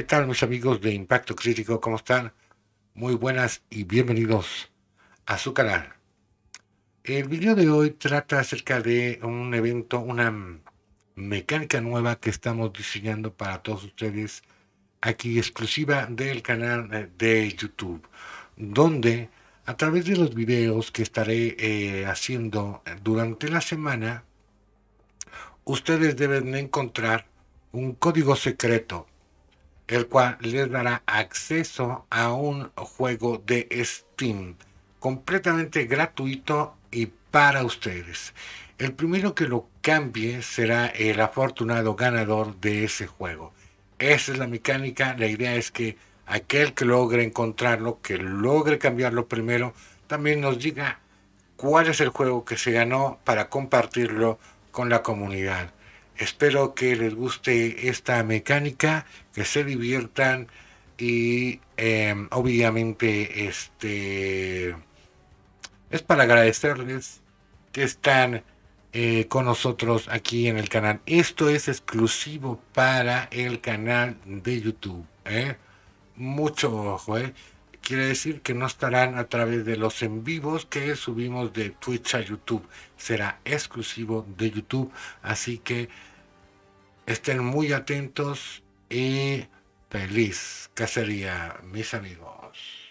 ¿Qué tal mis amigos de Impacto Crítico? ¿Cómo están? Muy buenas y bienvenidos a su canal. El video de hoy trata acerca de un evento, una mecánica nueva que estamos diseñando para todos ustedes aquí exclusiva del canal de YouTube, donde a través de los videos que estaré eh, haciendo durante la semana, ustedes deben encontrar un código secreto el cual les dará acceso a un juego de Steam completamente gratuito y para ustedes. El primero que lo cambie será el afortunado ganador de ese juego. Esa es la mecánica, la idea es que aquel que logre encontrarlo, que logre cambiarlo primero, también nos diga cuál es el juego que se ganó para compartirlo con la comunidad. Espero que les guste esta mecánica, que se diviertan y em, obviamente este es para agradecerles que están eh, con nosotros aquí en el canal. Esto es exclusivo para el canal de YouTube. ¿eh? Mucho ojo, ¿eh? quiere decir que no estarán a través de los en vivos que subimos de Twitch a YouTube. Será exclusivo de YouTube. Así que Estén muy atentos y feliz cacería, mis amigos.